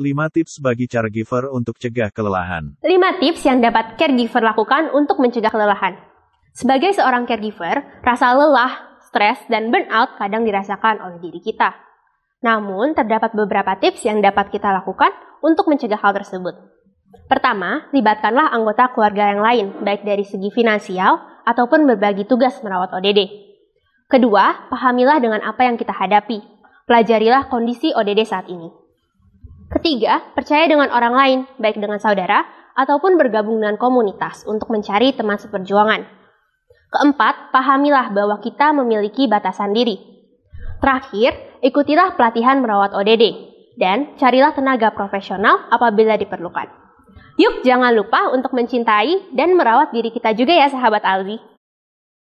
5 tips bagi caregiver untuk cegah kelelahan. 5 tips yang dapat caregiver lakukan untuk mencegah kelelahan. Sebagai seorang caregiver, rasa lelah, stres, dan burnout kadang dirasakan oleh diri kita. Namun, terdapat beberapa tips yang dapat kita lakukan untuk mencegah hal tersebut. Pertama, libatkanlah anggota keluarga yang lain, baik dari segi finansial ataupun berbagi tugas merawat ODD. Kedua, pahamilah dengan apa yang kita hadapi. Pelajarilah kondisi ODD saat ini. Ketiga, percaya dengan orang lain, baik dengan saudara ataupun bergabung dengan komunitas untuk mencari teman seperjuangan. Keempat, pahamilah bahwa kita memiliki batasan diri. Terakhir, ikutilah pelatihan merawat ODD dan carilah tenaga profesional apabila diperlukan. Yuk, jangan lupa untuk mencintai dan merawat diri kita juga ya sahabat Alwi.